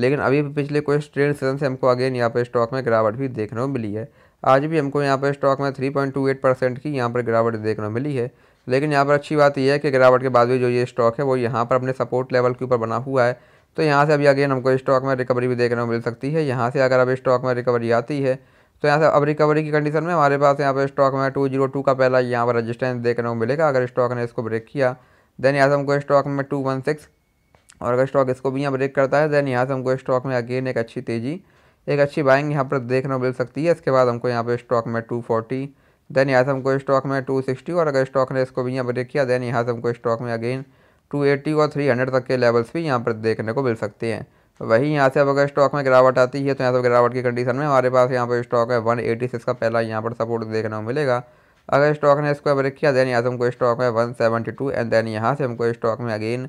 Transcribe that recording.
लेकिन अभी पिछले कुछ ट्रेड सेशन से हमको अगेन यहाँ पर स्टॉक में गिरावट भी देखने को मिली है आज भी हमको यहाँ पर स्टॉक में एट परसेंट की यहाँ पर गिरावट देखने को मिली है लेकिन यहाँ पर अच्छी बात यह है कि गिरावट के बाद भी जो ये स्टॉक है वो यहाँ पर अपने सपोर्ट लेवल के ऊपर बना हुआ है तो यहाँ से अभी अगेन हमको स्टॉक में रिकवरी भी देखने को मिल सकती है यहाँ से अगर अब स्टॉक में रिकवरी आती है तो यहाँ से अब रिकवरी की कंडीशन में हमारे पास यहाँ पर स्टॉक में टू जीरो टू का पहला यहाँ पर रजिस्टेंस देखने को मिलेगा अगर स्टॉक ने इसको ब्रेक किया देन यहाँ से हमको स्टॉक में टू वन सिक्स और अगर स्टॉक इसको भी यहाँ ब्रेक करता है देन यहाँ से हमको स्टॉक में अगेन एक अच्छी तेज़ी एक अच्छी बाइंग यहाँ पर देखने को मिल सकती है इसके बाद हमको यहाँ पर स्टॉक में टू फोर्टी देन यहाँ से हमको स्टॉक में टू सिक्सटी और अगर स्टॉक ने इसको भी यहाँ ब्रेक किया देन यहाँ से हमको स्टॉक में अगेन टू एट्टी और थ्री हंड्रेड तक के लेवल्स भी यहाँ पर देखने को मिल सकते हैं वही यहाँ से अब अगर स्टॉक में गिरावट आती है तो यहाँ से गिरावट की कंडीशन में हमारे पास यहाँ पर स्टॉक है वन एटी सिक्स का पहला यहाँ पर सपोर्ट देखने को मिलेगा अगर स्टॉक ने इसको ब्रेक किया देन यहाँ से हमको स्टॉक में one seventy two and then यहाँ से हमको स्टॉक में अगेन